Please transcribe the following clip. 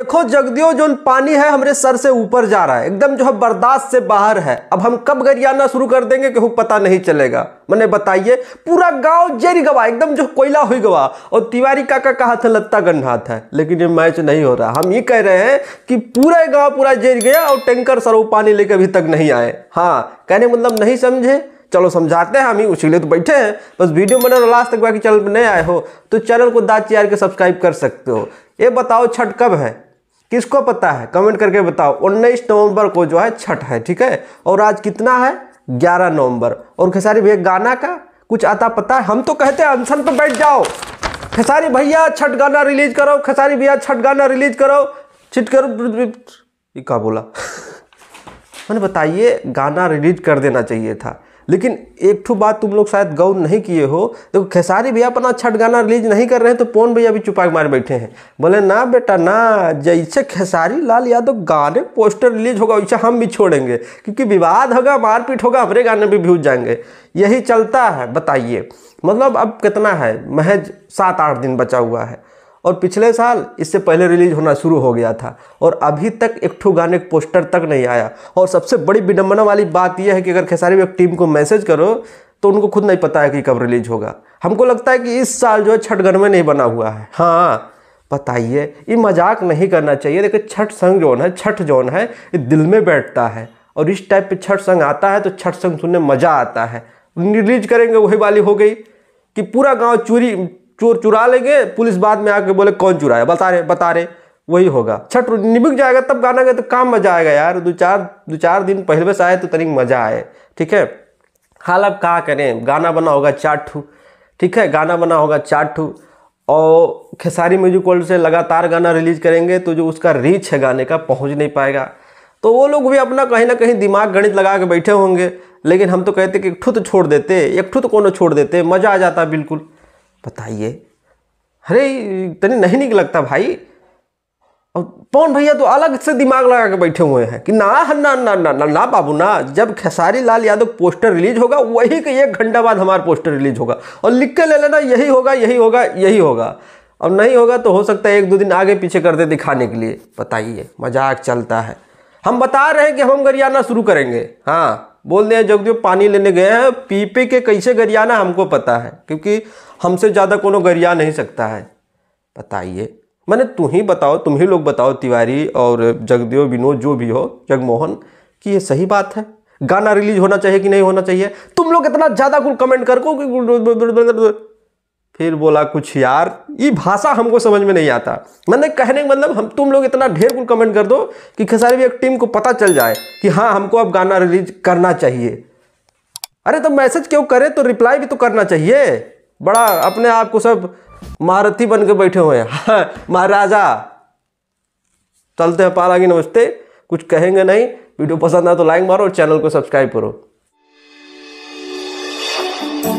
देखो जगदियो जो पानी है हमारे सर से ऊपर जा रहा है एकदम जो है बर्दाश्त से बाहर है अब हम कब गरियाना शुरू कर देंगे कि पता नहीं चलेगा मैंने बताइए पूरा गांव जेरी गवा एकदम जो कोयला हुई गवा और तिवारी काका कहा था लत्ता गंढा था लेकिन ये मैच नहीं हो रहा हम ये कह रहे हैं कि पूरा गाँव पूरा जेर गया और टैंकर सर पानी लेके अभी तक नहीं आए हाँ कहने मतलब नहीं समझे चलो समझाते हैं हम ही उसके लिए तो बैठे हैं बस वीडियो बने लास्ट तक बाकी चैनल पर नए आए हो तो चैनल को दाद चीआर के सब्सक्राइब कर सकते हो ये बताओ छठ कब है किसको पता है कमेंट करके बताओ उन्नीस नवंबर को जो है छठ है ठीक है और आज कितना है ग्यारह नवंबर और खेसारी भैया गाना का कुछ आता पता है हम तो कहते हैं अनशन पर बैठ जाओ खेसारी भैया छठ गाना रिलीज करो खेसारी भैया छठ गाना रिलीज करो छिट करो क्या बोला मैंने बताइए गाना रिलीज कर देना चाहिए था लेकिन एक ठू बात तुम लोग शायद गौर नहीं किए हो देखो खेसारी भैया अपना छठ गाना रिलीज नहीं कर रहे हैं तो पौन भैया भी चुपा के मार बैठे हैं बोले ना बेटा ना जैसे खेसारी लाल यादव गाने पोस्टर रिलीज होगा वैसे हम भी छोड़ेंगे क्योंकि विवाद होगा मारपीट होगा हमारे गाने भी भूज जाएंगे यही चलता है बताइए मतलब अब कितना है महज सात आठ दिन बचा हुआ है और पिछले साल इससे पहले रिलीज होना शुरू हो गया था और अभी तक एक ठो गाने पोस्टर तक नहीं आया और सबसे बड़ी विडम्बना वाली बात यह है कि अगर खेसारी एक टीम को मैसेज करो तो उनको खुद नहीं पता है कि कब रिलीज होगा हमको लगता है कि इस साल जो है छठ गण में नहीं बना हुआ है हाँ बताइए ये मजाक नहीं करना चाहिए देखिए छठ संग जोन है छठ जोन है ये दिल में बैठता है और इस टाइप पे छठ संग आता है तो छठ संग सुनने मज़ा आता है रिलीज करेंगे वही वाली हो गई कि पूरा गांव चूरी चोर चुरा लेंगे पुलिस बाद में आके बोले कौन चुराया बता रहे बता रहे वही होगा छठ निमक जाएगा तब गाना गए तो काम मजा आएगा यार दो चार दो चार दिन पहले से आए तो तनिक मजा आए ठीक है हाल अब कहा करें गाना बना होगा चाटू ठीक है गाना बना होगा चाटू और खेसारी म्यूजिक वर्ल्ड से लगातार गाना रिलीज करेंगे तो जो उसका रीच है गाने का पहुंच नहीं पाएगा तो वो लोग भी अपना कहीं ना कहीं दिमाग गणित लगा के बैठे होंगे लेकिन हम तो कहते कि एक ठुत छोड़ देते एक ठुत कोनो छोड़ देते मज़ा आ जाता बिल्कुल बताइए अरे तनी नहीं निक लगता भाई और पवन भैया तो अलग से दिमाग लगा के बैठे हुए हैं कि ना ना ना ना ना ना बाबू ना जब खेसारी लाल यादव पोस्टर रिलीज होगा वही के एक घंटा बाद हमारा पोस्टर रिलीज होगा और लिख के ले लेना यही होगा यही होगा यही होगा और नहीं होगा तो हो सकता है एक दो दिन आगे पीछे कर दे दिखाने के लिए बताइए मजाक चलता है हम बता रहे हैं कि हम गरियाना शुरू करेंगे हाँ बोल दिया जगदेव पानी लेने गए हैं पीपे के कैसे गरियाना हमको पता है क्योंकि हमसे ज़्यादा कोनो गरिया नहीं सकता है बताइए मैंने तुम ही बताओ तुम ही लोग बताओ तिवारी और जगदेव विनोद जो भी हो जगमोहन कि ये सही बात है गाना रिलीज होना चाहिए कि नहीं होना चाहिए तुम लोग इतना ज़्यादा कुल कमेंट कर को फिर बोला कुछ यार ये भाषा हमको समझ में नहीं आता मैंने कहने का मतलब हम तुम लोग इतना ढेर कुल कमेंट कर दो कि खेसारी भी एक टीम को पता चल जाए कि हाँ हमको अब गाना रिलीज करना चाहिए अरे तो मैसेज क्यों करे तो रिप्लाई भी तो करना चाहिए बड़ा अपने आप को सब महारथी बन के बैठे हुए हैं हाँ, महाराजा चलते हैं पाला आगे नमस्ते कुछ कहेंगे नहीं वीडियो पसंद आए तो लाइक मारो और चैनल को सब्सक्राइब करो